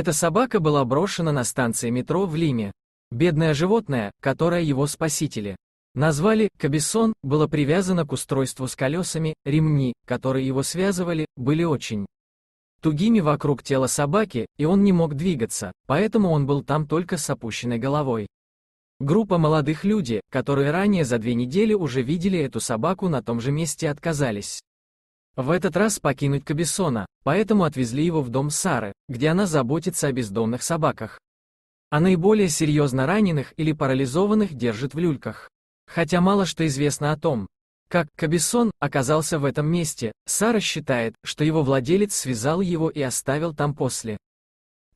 Эта собака была брошена на станции метро в Лиме. Бедное животное, которое его спасители. Назвали «кабессон», было привязано к устройству с колесами, ремни, которые его связывали, были очень тугими вокруг тела собаки, и он не мог двигаться, поэтому он был там только с опущенной головой. Группа молодых людей, которые ранее за две недели уже видели эту собаку на том же месте отказались. В этот раз покинуть Кабессона, поэтому отвезли его в дом Сары, где она заботится о бездомных собаках. А наиболее серьезно раненых или парализованных держит в люльках. Хотя мало что известно о том, как Кабессон оказался в этом месте, Сара считает, что его владелец связал его и оставил там после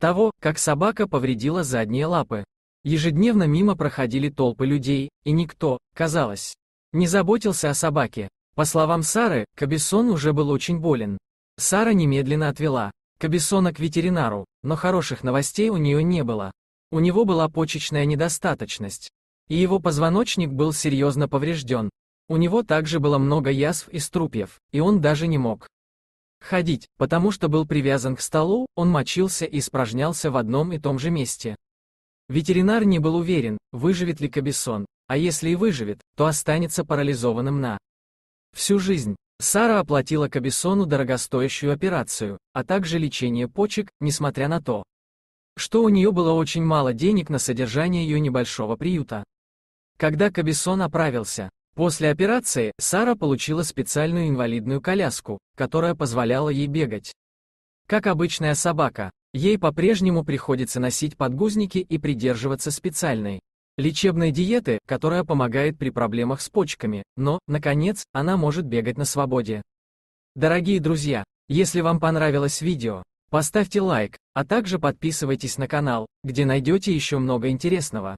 того, как собака повредила задние лапы. Ежедневно мимо проходили толпы людей, и никто, казалось, не заботился о собаке, по словам Сары, Кабессон уже был очень болен. Сара немедленно отвела Кабессона к ветеринару, но хороших новостей у нее не было. У него была почечная недостаточность. И его позвоночник был серьезно поврежден. У него также было много язв и струпьев, и он даже не мог ходить, потому что был привязан к столу, он мочился и испражнялся в одном и том же месте. Ветеринар не был уверен, выживет ли Кабессон, а если и выживет, то останется парализованным на Всю жизнь Сара оплатила Кабессону дорогостоящую операцию, а также лечение почек, несмотря на то, что у нее было очень мало денег на содержание ее небольшого приюта. Когда Кабессон оправился, после операции Сара получила специальную инвалидную коляску, которая позволяла ей бегать. Как обычная собака, ей по-прежнему приходится носить подгузники и придерживаться специальной Лечебная диета, которая помогает при проблемах с почками, но, наконец, она может бегать на свободе. Дорогие друзья, если вам понравилось видео, поставьте лайк, а также подписывайтесь на канал, где найдете еще много интересного.